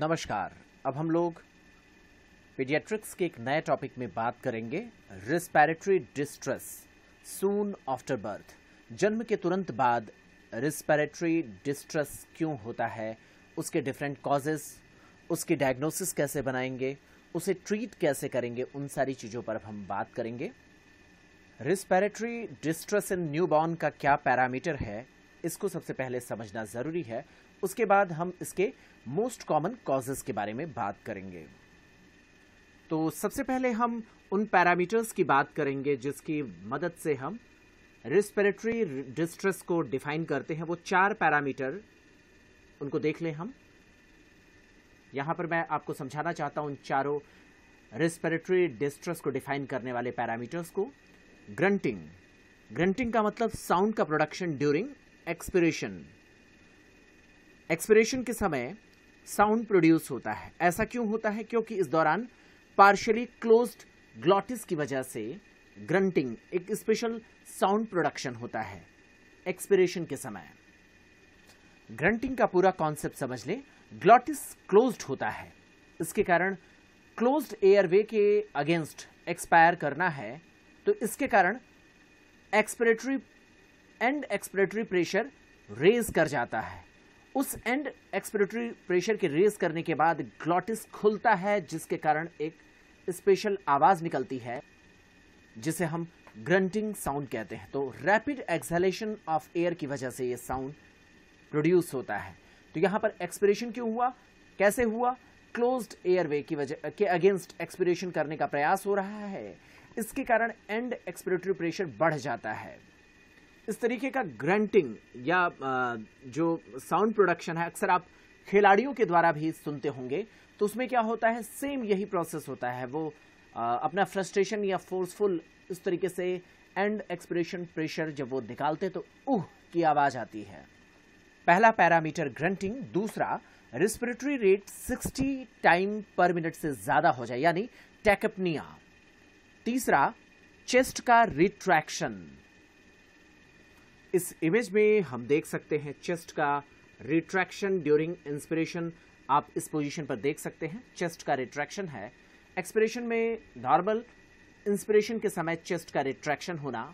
नमस्कार अब हम लोग पीडियाट्रिक्स के एक नए टॉपिक में बात करेंगे respiratory distress soon after birth जन्म के तुरंत बाद रिस्पैरेटरी डिस्ट्रेस क्यों होता है उसके डिफरेंट कॉजेज उसकी डायग्नोसिस कैसे बनाएंगे उसे ट्रीट कैसे करेंगे उन सारी चीज़ों पर अब हम बात करेंगे रिस्पेरेटरी डिस्ट्रेस इन बॉर्न का क्या पैरामीटर है इसको सबसे पहले समझना ज़रूरी है उसके बाद हम इसके मोस्ट कॉमन कॉजेज के बारे में बात करेंगे तो सबसे पहले हम उन पैरामीटर्स की बात करेंगे जिसकी मदद से हम रिस्पिरेटरी डिस्ट्रेस को डिफाइन करते हैं वो चार पैरामीटर उनको देख लें हम यहाँ पर मैं आपको समझाना चाहता हूँ उन चारों रिस्पिरेटरी डिस्ट्रेस को डिफाइन करने वाले पैरामीटर्स को ग्रंटिंग ग्रंटिंग का मतलब साउंड का प्रोडक्शन ड्यूरिंग एक्सपिरेशन एक्सपिरेशन के समय साउंड प्रोड्यूस होता है ऐसा क्यों होता है क्योंकि इस दौरान पार्शली क्लोज्ड ग्लॉटिस की वजह से ग्रंटिंग एक स्पेशल साउंड प्रोडक्शन होता है एक्सपिरेशन के समय ग्रंटिंग का पूरा कॉन्सेप्ट समझ लें ग्लॉटिस क्लोज्ड होता है इसके कारण क्लोज्ड एयरवे के अगेंस्ट एक्सपायर करना है तो इसके कारण expiratory end expiratory pressure raise कर जाता है उस एंड एक्सपिरेटरी प्रेशर के रेज करने के बाद ग्लॉटिस खुलता है जिसके कारण एक स्पेशल आवाज निकलती है जिसे हम ग्रंटिंग साउंड कहते हैं तो रैपिड एक्सहेलेशन ऑफ एयर की वजह से ये साउंड प्रोड्यूस होता है तो यहाँ पर एक्सपिरेशन क्यों हुआ कैसे हुआ क्लोज्ड एयरवे की वजह के अगेंस्ट एक्सपिरेशन करने का प्रयास हो रहा है इसके कारण एंड एक्सपिरेटरी प्रेशर बढ़ जाता है इस तरीके का ग्रंटिंग या जो साउंड प्रोडक्शन है अक्सर आप खिलाड़ियों के द्वारा भी सुनते होंगे तो उसमें क्या होता है सेम यही प्रोसेस होता है वो अपना फ्रस्ट्रेशन या फोर्सफुल इस तरीके से एंड एक्सप्रेशन प्रेशर जब वो निकालते तो उह की आवाज़ आती है पहला पैरामीटर ग्रंटिंग दूसरा respiratory rate 60 time per minute से ज़्यादा हो जाए यानी टैकअपनिया तीसरा चेस्ट का रिट्रैक्शन इस इमेज में हम देख सकते हैं चेस्ट का रिट्रैक्शन ड्यूरिंग इंस्पिरेशन आप इस पोजीशन पर देख सकते हैं चेस्ट का रिट्रैक्शन है एक्सपिरेशन में नॉर्मल इंस्पिरेशन के समय चेस्ट का रिट्रैक्शन होना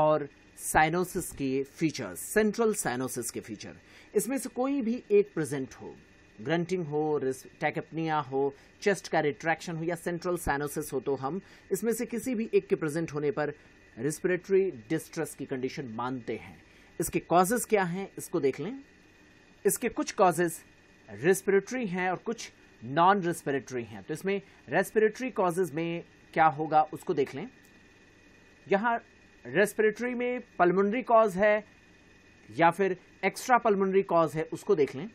और साइनोसिस के फीचर्स सेंट्रल साइनोसिस के फीचर इसमें से कोई भी एक प्रेजेंट हो ग्रंटिंग हो टैकअपनिया हो चेस्ट का रिट्रैक्शन हो या सेंट्रल साइनोसिस हो तो हम इसमें से किसी भी एक के प्रेजेंट होने पर रेस्पिरेटरी डिस्ट्रेस की कंडीशन मानते हैं इसके कॉजेज क्या हैं इसको देख लें इसके कुछ कॉजेज रेस्पिरेटरी हैं और कुछ नॉन रेस्पिरेटरी हैं तो इसमें रेस्पिरेटरी कॉजेज में क्या होगा उसको देख लें यहाँ रेस्पिरेटरी में पल्मोनरी कॉज है या फिर एक्स्ट्रा पल्मोनरी कॉज है उसको देख लें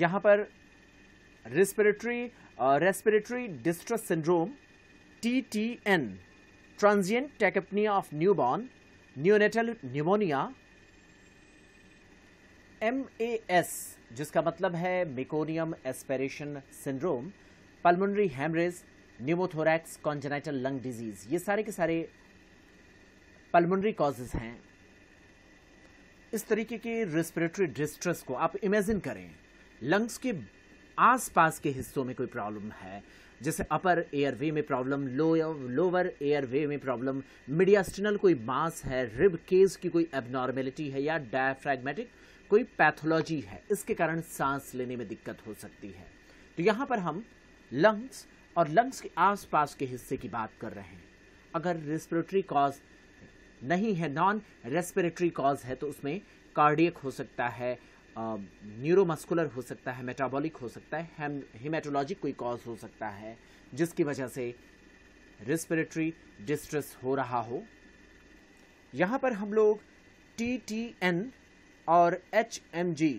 यहाँ पर respiratory respiratory distress syndrome T T N transient tachypnea of newborn, neonatal pneumonia, M जिसका मतलब है meconium aspiration syndrome pulmonary haemorrhage pneumothorax congenital lung disease ये सारे के सारे पल्मोनरी कॉजेज हैं इस तरीके के रेस्पिरेटरी डिस्ट्रेस को आप इमेजिन करें लंग्स के आसपास के हिस्सों में कोई प्रॉब्लम है जैसे अपर एयरवे में प्रॉब्लम लोअर लोअर एयरवे में प्रॉब्लम मिडियास्टिनल कोई मास है रिब केस की कोई एबनॉर्मेलिटी है या डायफ्रैगमेटिक कोई पैथोलॉजी है इसके कारण सांस लेने में दिक्कत हो सकती है तो यहाँ पर हम लंग्स और लंग्स के आसपास के हिस्से की बात कर रहे हैं अगर रेस्पिरेटरी कॉज नहीं है नॉन रेस्पिरेटरी कॉज है तो उसमें कार्डियक हो सकता है न्यूरोमस्कुलर हो सकता है मेटाबॉलिक हो सकता है हिमेटोलॉजिक कोई कॉज हो सकता है जिसकी वजह से रेस्पिरेटरी डिस्ट्रेस हो रहा हो यहाँ पर हम लोग टी टी एन और एच एम जी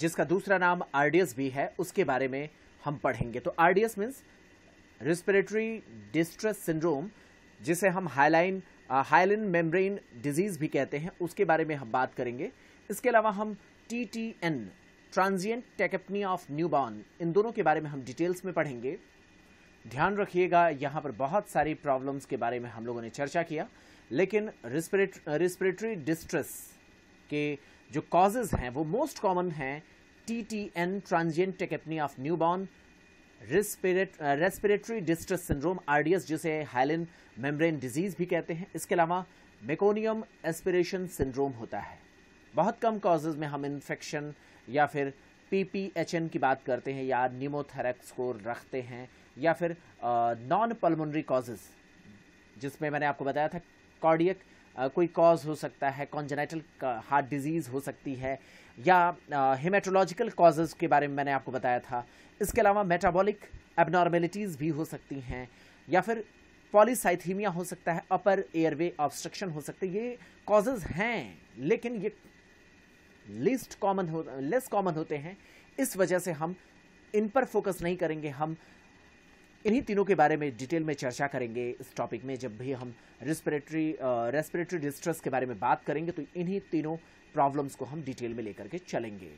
जिसका दूसरा नाम आरडीएस भी है उसके बारे में हम पढ़ेंगे तो RDS means respiratory distress syndrome जिसे हम हाईलाइन हाइलिन मेम्ब्रेन डिजीज़ भी कहते हैं उसके बारे में हम बात करेंगे इसके अलावा हम T T N transient tachypnoea of newborn इन दोनों के बारे में हम डिटेल्स में पढ़ेंगे ध्यान रखिएगा यहाँ पर बहुत सारी प्रॉब्लम्स के बारे में हम लोगों ने चर्चा किया लेकिन रिस्पिरेटरी रिस्परेटरी डिस्ट्रेस के जो कॉजेज़ हैं वो मोस्ट कॉमन हैं T T N transient tachypnoea of newborn respiratory distress syndrome RDS जिसे हाइलिन मेम्ब्रेन डिजीज भी कहते हैं इसके अलावा मेकोनियम एस्पिरेशन सिंड्रोम होता है बहुत कम कॉजेज में हम इन्फेक्शन या फिर पीपीएचएन की बात करते हैं या निमोथेरेक्स को रखते हैं या फिर नॉन पल्मोनरी कॉजेज जिसमें मैंने आपको बताया था कॉर्डियक कोई कॉज हो सकता है कॉन्जेनाइटल हार्ट डिजीज़ हो सकती है या हेमेटोलॉजिकल कॉजेज़ के बारे में मैंने आपको बताया था इसके अलावा मेटाबॉलिक एबनॉर्मेलिटीज़ भी हो सकती हैं या फिर पॉलीसाइथीमिया हो सकता है अपर एयरवे ऑब्स्ट्रक्शन हो सकते ये कॉजेज हैं लेकिन ये लिस्ट कॉमन हो लेस कॉमन होते हैं इस वजह से हम इन पर फोकस नहीं करेंगे हम इन्हीं तीनों के बारे में डिटेल में चर्चा करेंगे इस टॉपिक में जब भी हम रेस्पिरेटरी रेस्पिरेटरी डिस्ट्रेस के बारे में बात करेंगे तो इन्हीं तीनों प्रॉब्लम्स को हम डिटेल में लेकर के चलेंगे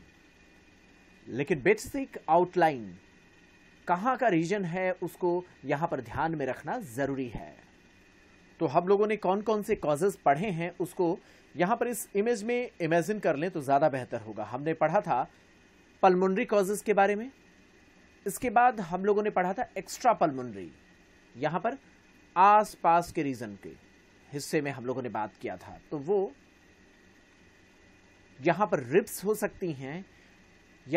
लेकिन बेसिक आउटलाइन कहाँ का रीजन है उसको यहाँ पर ध्यान में रखना ज़रूरी है तो हम लोगों ने कौन कौन से कॉजेज पढ़े हैं उसको यहाँ पर इस इमेज में इमेजिन कर लें तो ज़्यादा बेहतर होगा हमने पढ़ा था पलमुंड्री कॉजेज के बारे में इसके बाद हम लोगों ने पढ़ा था एक्स्ट्रा पल्मोनरी यहाँ पर आस पास के रीजन के हिस्से में हम लोगों ने बात किया था तो वो यहाँ पर रिप्स हो सकती हैं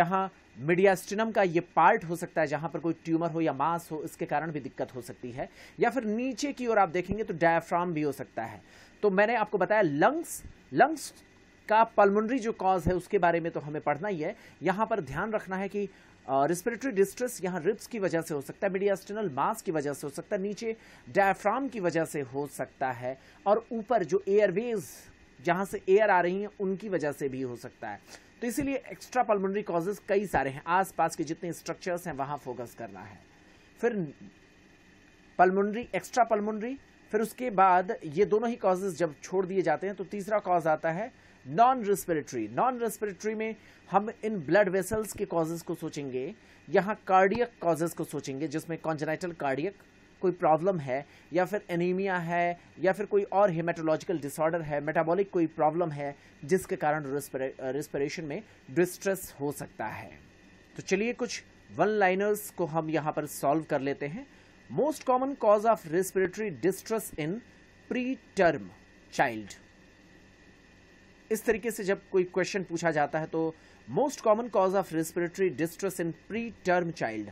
यहाँ मिडियास्टिनम का ये पार्ट हो सकता है जहां पर कोई ट्यूमर हो या मांस हो इसके कारण भी दिक्कत हो सकती है या फिर नीचे की ओर आप देखेंगे तो डायफ्राम भी हो सकता है तो मैंने आपको बताया लंग्स लंग्स का पल्मोनरी जो कॉज है उसके बारे में तो हमें पढ़ना ही है यहाँ पर ध्यान रखना है कि रेस्पिरेटरी डिस्ट्रेस यहाँ रिप्स की वजह से हो सकता है मीडियास्टिनल मास की वजह से हो सकता है नीचे डायफ्राम की वजह से हो सकता है और ऊपर जो एयरवेज जहाँ से एयर आ रही हैं उनकी वजह से भी हो सकता है तो इसीलिए एक्स्ट्रा पल्मोनरी कॉजेज कई सारे हैं आसपास के जितने स्ट्रक्चर्स हैं वहाँ फोकस करना है फिर पल्मोनरी एक्स्ट्रा पल्मोनरी फिर उसके बाद ये दोनों ही कॉजेज जब छोड़ दिए जाते हैं तो तीसरा कॉज आता है नॉन रेस्पिरेटरी नॉन रेस्पिरेटरी में हम इन ब्लड वेसल्स के कॉजेज को सोचेंगे यहाँ कार्डियक कॉजेज को सोचेंगे जिसमें कॉन्जेनाइटल कार्डियक कोई प्रॉब्लम है या फिर एनीमिया है या फिर कोई और हेमाटोलॉजिकल डिसऑर्डर है मेटाबॉलिक कोई प्रॉब्लम है जिसके कारण रेस्पिरेशन में डिस्ट्रेस हो सकता है तो चलिए कुछ वन लाइनर्स को हम यहाँ पर सॉल्व कर लेते हैं most common cause of respiratory distress in preterm child इस तरीके से जब कोई क्वेश्चन पूछा जाता है तो most common cause of respiratory distress in preterm child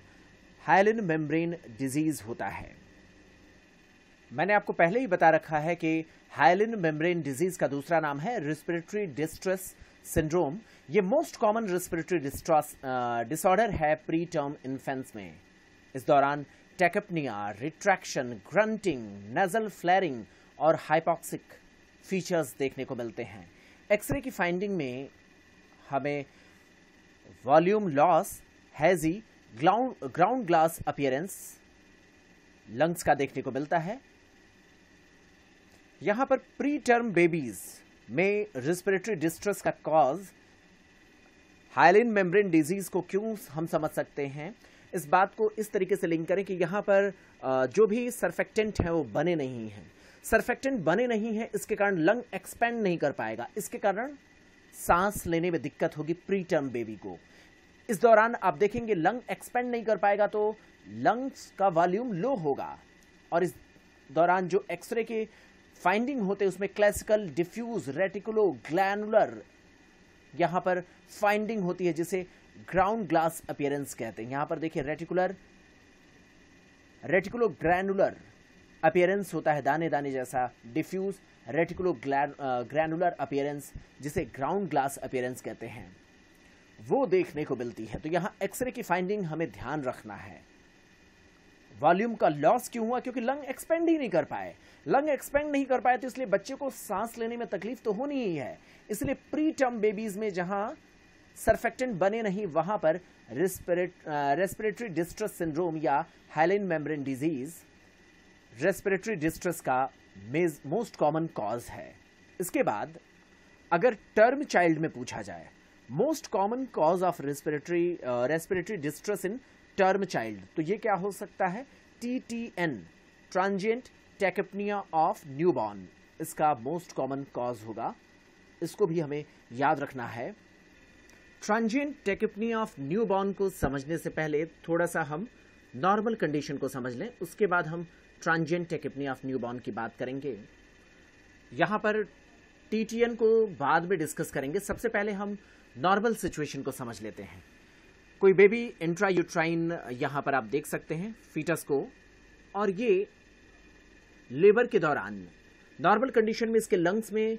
hyaline membrane disease होता है मैंने आपको पहले ही बता रखा है कि हाइलिन मेम्ब्रेन डिजीज का दूसरा नाम है रेस्पिरेटरी डिस्ट्रेस सिंड्रोम ये मोस्ट कॉमन रेस्पिरेटरी डिसऑर्डर है प्री टर्म इन्फेंस में इस दौरान tachypnoea retraction grunting nasal flaring और हाइपॉक्सिक फीचर्स देखने को मिलते हैं एक्सरे की फाइंडिंग में हमें volume loss hazy ground ground glass appearance lungs का देखने को मिलता है यहाँ पर प्री टर्म बेबीज में रेस्पिरेटरी डिस्ट्रेस का कॉज हाइलिन मेम्ब्रेन डिजीज को क्यों हम समझ सकते हैं इस बात को इस तरीके से लिंक करें कि यहाँ पर जो भी सरफेक्टेंट है वो बने नहीं हैं सरफेक्टेंट बने नहीं है इसके कारण लंग एक्सपेंड नहीं कर पाएगा इसके कारण सांस लेने में दिक्कत होगी प्री टर्म बेबी को इस दौरान आप देखेंगे लंग एक्सपेंड नहीं कर पाएगा तो लंग्स का वॉल्यूम लो होगा और इस दौरान जो एक्सरे के फाइंडिंग होते हैं उसमें क्लासिकल डिफ्यूज रेटिकुलो ग्लैनुलर यहाँ पर फाइंडिंग होती है जिसे ग्राउंड ग्लास अपियरेंस कहते हैं यहाँ पर देखिए रेटिकुलर रेटिकुलो ग्रैनुलर अपियरेंस होता है दाने दाने जैसा डिफ्यूज रेटिकुलो ग्रैनुलर अपियरेंस जिसे ग्राउंड ग्लास अपियरेंस कहते हैं वो देखने को मिलती है तो यहाँ एक्सरे की फाइंडिंग हमें ध्यान रखना है वॉल्यूम का लॉस क्यों हुआ क्योंकि लंग एक्सपेंड ही नहीं कर पाए लंग एक्सपेंड नहीं कर पाए तो इसलिए बच्चे को सांस लेने में तकलीफ तो होनी ही है इसलिए प्री टर्म बेबीज में जहां सरफेक्टेंट बने नहीं वहां पर रेस्पिरेटरी डिस्ट्रेस सिंड्रोम या hyaline membrane disease respiratory distress का मेज मोस्ट कॉमन कॉज है इसके बाद अगर टर्म चाइल्ड में पूछा जाए most common cause of respiratory respiratory distress in term child तो ये क्या हो सकता है T T N transient tachypnoea of newborn इसका मोस्ट कॉमन कॉज होगा इसको भी हमें याद रखना है ट्रांजियंट टेकपनिया ऑफ न्यूबॉर्न को समझने से पहले थोड़ा सा हम नॉर्मल कंडीशन को समझ लें उसके बाद हम ट्रांजेंट टेकिपनी ऑफ न्यूबॉर्न की बात करेंगे यहाँ पर टीटीएन को बाद में डिस्कस करेंगे सबसे पहले हम नॉर्मल सिचुएशन को समझ लेते हैं कोई बेबी इंट्रा यूट्राइन यहाँ पर आप देख सकते हैं फीटस को और ये लेबर के दौरान नॉर्मल कंडीशन में इसके लंग्स में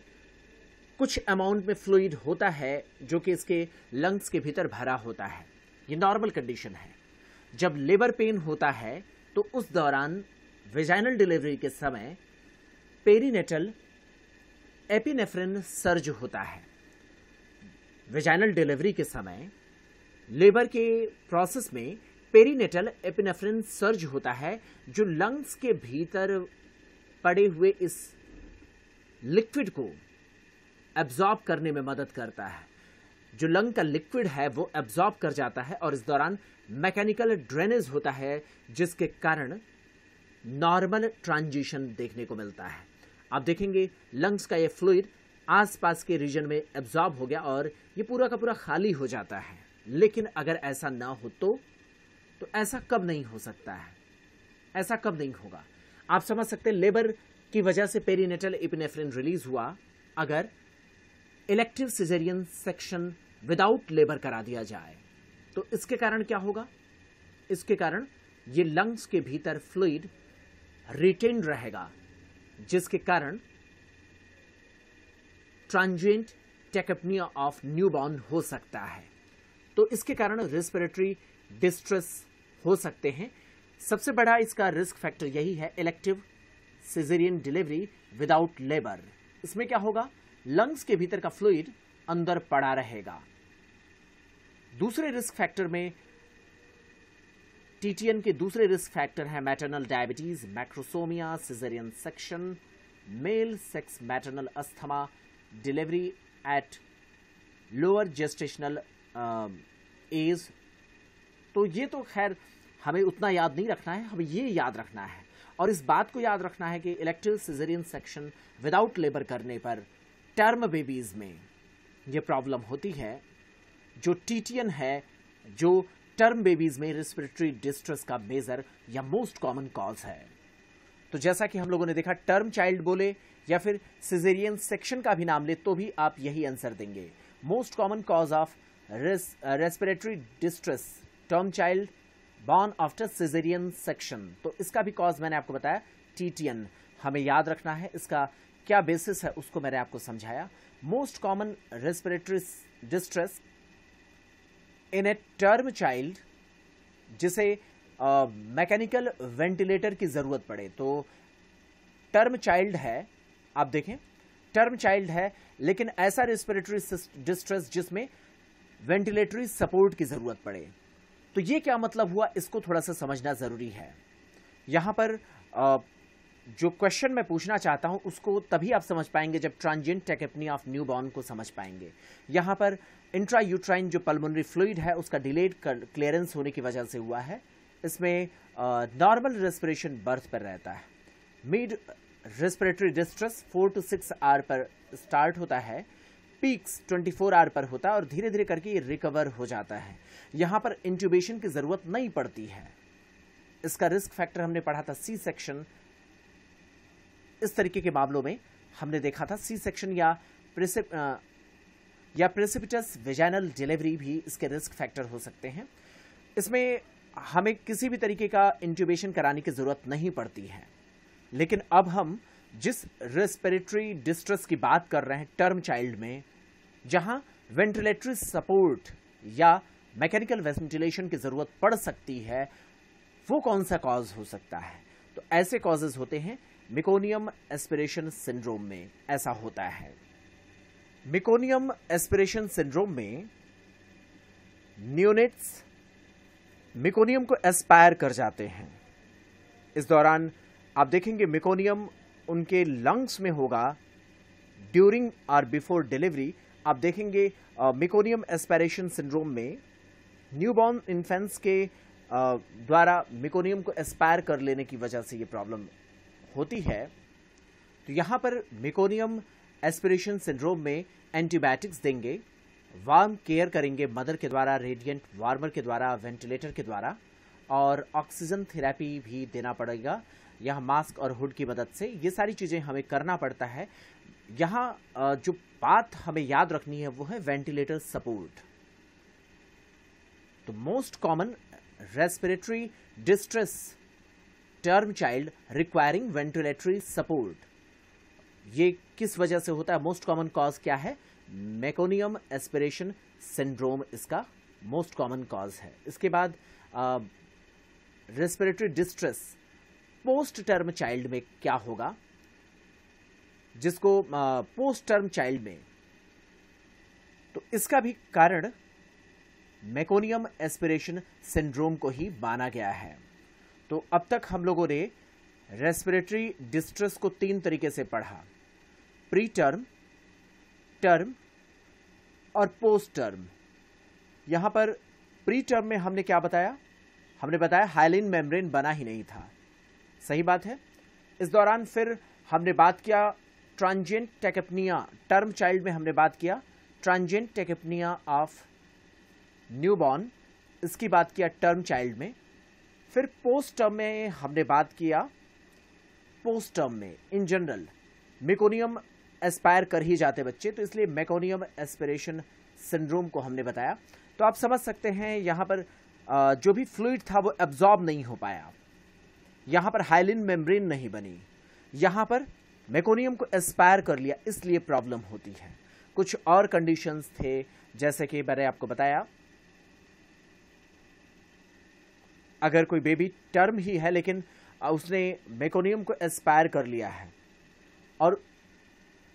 कुछ अमाउंट में फ्लूइड होता है जो कि इसके लंग्स के भीतर भरा होता है ये नॉर्मल कंडीशन है जब लेबर पेन होता है तो उस दौरान वेजाइनल डिलीवरी के समय पेरीनेटल एपिनेफ्रिन सर्ज होता है वेजाइनल डिलीवरी के समय लेबर के प्रोसेस में पेरीनेटल एपिनेफ्रिन सर्ज होता है जो लंग्स के भीतर पड़े हुए इस लिक्विड को एब्जॉर्ब करने में मदद करता है जो लंग का लिक्विड है वो एब्जॉर्ब कर जाता है और इस दौरान मैकेनिकल ड्रेनेज होता है जिसके कारण नॉर्मल ट्रांजिशन देखने को मिलता है आप देखेंगे लंग्स का ये फ्लूड आसपास के रीजन में एब्जॉर्ब हो गया और ये पूरा का पूरा खाली हो जाता है लेकिन अगर ऐसा ना हो तो तो ऐसा कब नहीं हो सकता है ऐसा कब नहीं होगा आप समझ सकते हैं लेबर की वजह से पेरीनेटल इपिनेफ्रिन रिलीज हुआ अगर elective caesarean section without labour करा दिया जाए तो इसके कारण क्या होगा इसके कारण ये लंग्स के भीतर फ्लूड रिटेन रहेगा जिसके कारण ट्रांजेंट टेकअपनिया ऑफ न्यूबॉर्न हो सकता है तो इसके कारण रेस्पिरेटरी डिस्ट्रेस हो सकते हैं सबसे बड़ा इसका रिस्क फैक्टर यही है elective caesarean delivery without labour इसमें क्या होगा लंग्स के भीतर का फ्लूइड अंदर पड़ा रहेगा दूसरे रिस्क फैक्टर में टीटीएन के दूसरे रिस्क फैक्टर हैं maternal diabetes macrosomia caesarean section male sex maternal asthma delivery at lower gestational age तो ये तो खैर हमें उतना याद नहीं रखना है हमें ये याद रखना है और इस बात को याद रखना है कि electric caesarean section without labour करने पर टर्म बेबीज में ये प्रॉब्लम होती है जो टीटीएन है जो टर्म बेबीज में रेस्पिरेटरी डिस्ट्रेस का मेजर या मोस्ट कॉमन कॉज है तो जैसा कि हम लोगों ने देखा टर्म चाइल्ड बोले या फिर सिजेरियन सेक्शन का भी नाम ले तो भी आप यही आंसर देंगे most common cause of respiratory distress term child born after caesarean section तो इसका भी कॉज मैंने आपको बताया टीटीएन हमें याद रखना है इसका क्या बेसिस है उसको मैंने आपको समझाया most common respiratory distress in a term child जिसे मैकेनिकल वेंटिलेटर की ज़रूरत पड़े तो टर्म चाइल्ड है आप देखें टर्म चाइल्ड है लेकिन ऐसा रेस्पिरेटरी डिस्ट्रेस जिसमें वेंटिलेटरी सपोर्ट की ज़रूरत पड़े तो ये क्या मतलब हुआ इसको थोड़ा सा समझना ज़रूरी है यहाँ पर जो क्वेश्चन मैं पूछना चाहता हूं उसको तभी आप समझ पाएंगे जब transient tachypnoea of newborn को समझ पाएंगे यहां पर इंट्रा यूट्राइन जो पल्मोनरी फ्लूड है उसका डिलेड क्लियरेंस होने की वजह से हुआ है इसमें नॉर्मल रेस्पिरेशन बर्थ पर रहता है mild respiratory distress four to six hour पर स्टार्ट होता है पीक्स 24 आवर पर होता है और धीरे धीरे करके ये रिकवर हो जाता है यहाँ पर इंट्यूबेशन की ज़रूरत नहीं पड़ती है इसका रिस्क फैक्टर हमने पढ़ा था सी सेक्शन इस तरीके के मामलों में हमने देखा था सी सेक्शन या प्रेसिप या प्रिसिपिटस वेजाइनल डिलीवरी भी इसके रिस्क फैक्टर हो सकते हैं इसमें हमें किसी भी तरीके का इंट्यूबेशन कराने की ज़रूरत नहीं पड़ती है लेकिन अब हम जिस रेस्पिरेटरी डिस्ट्रेस की बात कर रहे हैं टर्म चाइल्ड में जहां वेंटिलेटरी सपोर्ट या मैकेनिकल वेंटिलेशन की ज़रूरत पड़ सकती है वो कौन सा कॉज हो सकता है तो ऐसे कॉजेज होते हैं मिकोनियम एस्पिरेशन सिंड्रोम में ऐसा होता है मिकोनियम एस्पिरेशन सिंड्रोम में न्यूनिट्स मिकोनियम को एस्पायर कर जाते हैं इस दौरान आप देखेंगे मिकोनियम उनके लंग्स में होगा ड्यूरिंग और बिफोर डिलीवरी आप देखेंगे मिकोनियम एस्पायरेशन सिंड्रोम में न्यूबॉर्न इन्फेंट्स के द्वारा मिकोनियम को एस्पायर कर लेने की वजह से ये प्रॉब्लम होती है तो यहाँ पर मिकोनियम एस्पिरेशन सिंड्रोम में एंटीबायोटिक्स देंगे वार्म केयर करेंगे मदर के द्वारा रेडिएंट वार्मर के द्वारा वेंटिलेटर के द्वारा और ऑक्सीजन थेरेपी भी देना पड़ेगा यह मास्क और हुड की मदद से ये सारी चीज़ें हमें करना पड़ता है यहाँ जो बात हमें याद रखनी है वो है वेंटिलेटर सपोर्ट तो most common respiratory distress term child requiring ventilatory support ये किस वजह से होता है मोस्ट कॉमन कॉज क्या है मेकोनियम एस्पिरेशन सिंड्रोम इसका मोस्ट कॉमन कॉज है इसके बाद respiratory distress post term child में क्या होगा जिसको पोस्ट टर्म चाइल्ड में तो इसका भी कारण मेकोनियम एस्पिरेशन सिंड्रोम को ही माना गया है तो अब तक हम लोगों ने रेस्पिरेटरी डिस्ट्रेस को तीन तरीके से पढ़ा प्री टर्म टर्म और पोस्ट टर्म यहाँ पर प्री टर्म में हमने क्या बताया हमने बताया हाइलिन मेम्ब्रेन बना ही नहीं था सही बात है इस दौरान फिर हमने बात किया ट्रांजेंट टेकपनिया टर्म चाइल्ड में हमने बात किया ट्रांजेंट टेकपनिया ऑफ न्यूबॉर्न इसकी बात किया टर्म चाइल्ड में फिर पोस्ट टर्म में हमने बात किया पोस्ट टर्म में इन जनरल मेकोनियम एस्पायर कर ही जाते बच्चे तो इसलिए मेकोनियम एस्पिरेशन सिंड्रोम को हमने बताया तो आप समझ सकते हैं यहाँ पर जो भी फ्लूड था वो एब्जॉर्ब नहीं हो पाया यहाँ पर हाइलिन मेम्ब्रेन नहीं बनी यहाँ पर मेकोनियम को एस्पायर कर लिया इसलिए प्रॉब्लम होती है कुछ और कंडीशंस थे जैसे कि मैंने आपको बताया अगर कोई बेबी टर्म ही है लेकिन उसने मेकोनियम को एस्पायर कर लिया है और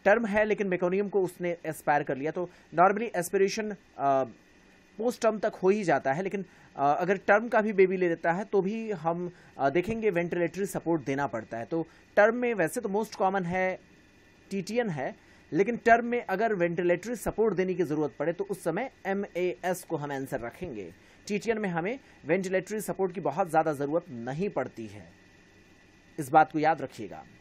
टर्म है लेकिन मेकोनियम को उसने एस्पायर कर लिया तो नॉर्मली एस्पिरेशन पोस्ट टर्म तक हो ही जाता है लेकिन आ, अगर टर्म का भी बेबी ले लेता है तो भी हम आ, देखेंगे वेंटिलेटरी सपोर्ट देना पड़ता है तो टर्म में वैसे तो मोस्ट कॉमन है टीटीएन है लेकिन टर्म में अगर वेंटिलेटरी सपोर्ट देने की ज़रूरत पड़े तो उस समय एम को हम आंसर रखेंगे टीटीएन में हमें वेंटिलेटरी सपोर्ट की बहुत ज़्यादा ज़रूरत नहीं पड़ती है इस बात को याद रखिएगा